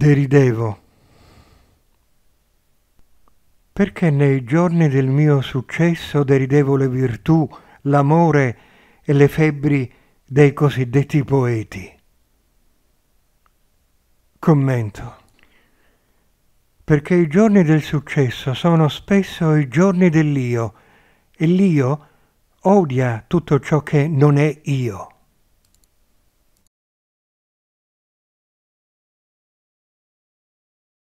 deridevo. Perché nei giorni del mio successo deridevo le virtù, l'amore e le febbri dei cosiddetti poeti. Commento. Perché i giorni del successo sono spesso i giorni dell'io e l'io odia tutto ciò che non è io.